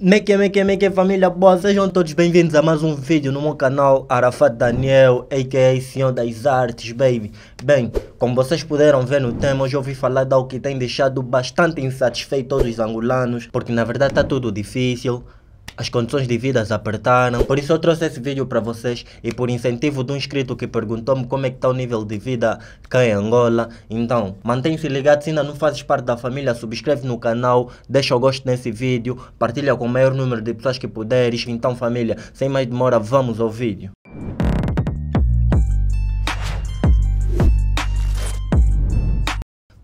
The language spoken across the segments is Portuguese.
Make make make família boa, sejam todos bem-vindos a mais um vídeo no meu canal Arafat Daniel, a.k.a. Senhor das Artes, baby. Bem, como vocês puderam ver no tema, hoje eu ouvi falar de algo que tem deixado bastante insatisfeito todos os angolanos, porque na verdade está tudo difícil, as condições de vida apertaram, por isso eu trouxe esse vídeo para vocês e por incentivo de um inscrito que perguntou-me como é que está o nível de vida cá em Angola. Então, mantém-se ligado, se ainda não fazes parte da família, subscreve no canal, deixa o gosto nesse vídeo, partilha com o maior número de pessoas que puderes. Então família, sem mais demora, vamos ao vídeo.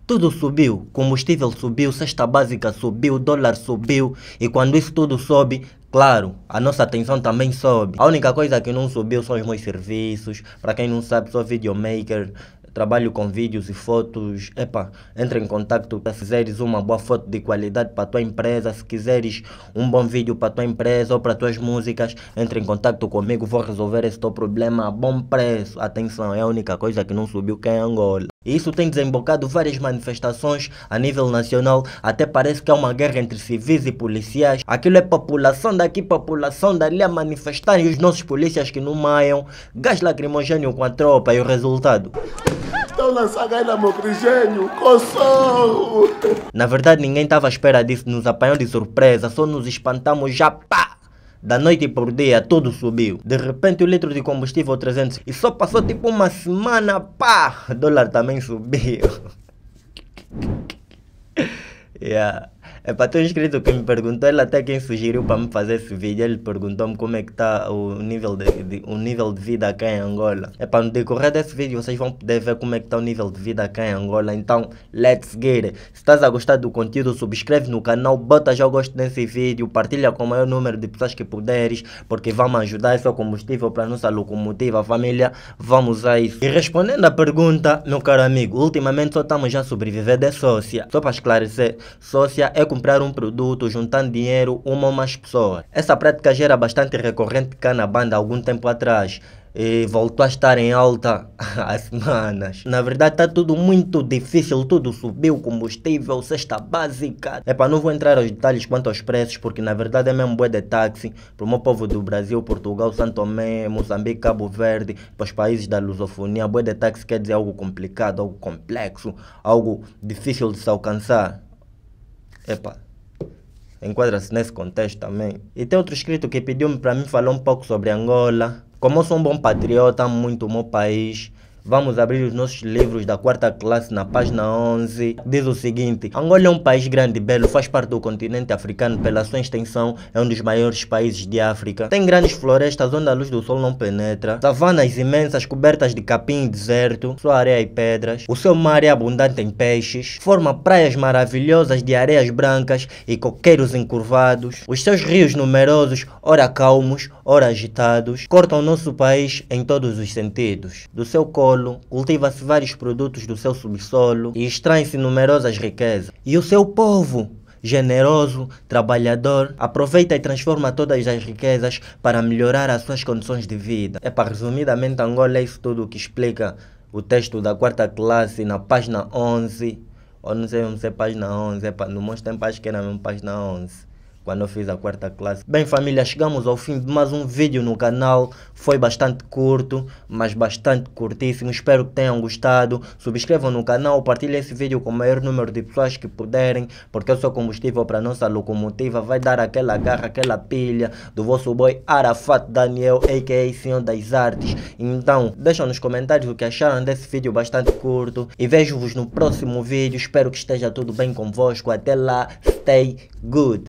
Tudo subiu, combustível subiu, cesta básica subiu, dólar subiu e quando isso tudo sobe, claro, a nossa atenção também sobe. A única coisa que não subiu são os meus serviços. Para quem não sabe, sou videomaker, trabalho com vídeos e fotos. Epa, entra em contato se quiseres uma boa foto de qualidade para tua empresa, se quiseres um bom vídeo para tua empresa ou para tuas músicas, entra em contato comigo, vou resolver esse teu problema a bom preço. Atenção, é a única coisa que não subiu que é Angola. Isso tem desembocado várias manifestações a nível nacional, até parece que há uma guerra entre civis e policiais. Aquilo é população daqui, população dali a manifestar e os nossos polícias que não maiam, gás lacrimogênio com a tropa e o resultado. Estão lançando Na verdade ninguém estava à espera disso, nos apanhou de surpresa, só nos espantamos já pá! Da noite por dia, tudo subiu. De repente, o litro de combustível 300. E só passou tipo uma semana, pá! O dólar também subiu. yeah. É para ter um inscrito que me perguntou, ele até quem sugeriu para me fazer esse vídeo, ele perguntou-me como é que está o nível de, de, o nível de vida aqui em Angola. É para no decorrer desse vídeo vocês vão poder ver como é que está o nível de vida aqui em Angola, então let's get it. Se estás a gostar do conteúdo, subscreve no canal, bota já o gosto nesse vídeo, partilha com o maior número de pessoas que puderes, porque vamos ajudar esse é combustível para a nossa locomotiva, família, vamos a isso. E respondendo à pergunta, meu caro amigo, ultimamente só estamos já a sobreviver de sócia, só para esclarecer, sócia é comprar um produto juntando dinheiro uma ou mais pessoas. Essa prática já era bastante recorrente cá na banda há algum tempo atrás e voltou a estar em alta há semanas. Na verdade está tudo muito difícil, tudo subiu, combustível, cesta básica. para não vou entrar aos detalhes quanto aos preços, porque na verdade é mesmo boa de táxi para o meu povo do Brasil, Portugal, Santo Tomé, Moçambique, Cabo Verde, para os países da lusofonia. boa de táxi quer dizer algo complicado, algo complexo, algo difícil de se alcançar. Epa, enquadra-se nesse contexto também. E tem outro escrito que pediu-me para mim falar um pouco sobre Angola. Como eu sou um bom patriota, muito o meu país, Vamos abrir os nossos livros da quarta classe na página 11. Diz o seguinte: Angola é um país grande e belo, faz parte do continente africano pela sua extensão, é um dos maiores países de África. Tem grandes florestas onde a luz do sol não penetra, savanas imensas cobertas de capim e deserto, sua areia e pedras. O seu mar é abundante em peixes, forma praias maravilhosas de areias brancas e coqueiros encurvados. Os seus rios numerosos, ora calmos, ora agitados, cortam nosso país em todos os sentidos. Do seu corpo solo, cultiva-se vários produtos do seu subsolo e extrai-se numerosas riquezas. E o seu povo, generoso, trabalhador, aproveita e transforma todas as riquezas para melhorar as suas condições de vida. É para resumidamente Angola é isso tudo que explica o texto da quarta classe na página 11, ou não sei se é página 11, é, não mostra em página que era mesmo página 11 quando eu fiz a quarta classe. Bem família, chegamos ao fim de mais um vídeo no canal, foi bastante curto, mas bastante curtíssimo, espero que tenham gostado, subscrevam no canal, partilhem esse vídeo com o maior número de pessoas que puderem, porque eu sou combustível para a nossa locomotiva, vai dar aquela garra, aquela pilha do vosso boi Arafat Daniel, a.k.a. Senhor das Artes, então deixam nos comentários o que acharam desse vídeo bastante curto, e vejo-vos no próximo vídeo, espero que esteja tudo bem convosco, até lá, stay good!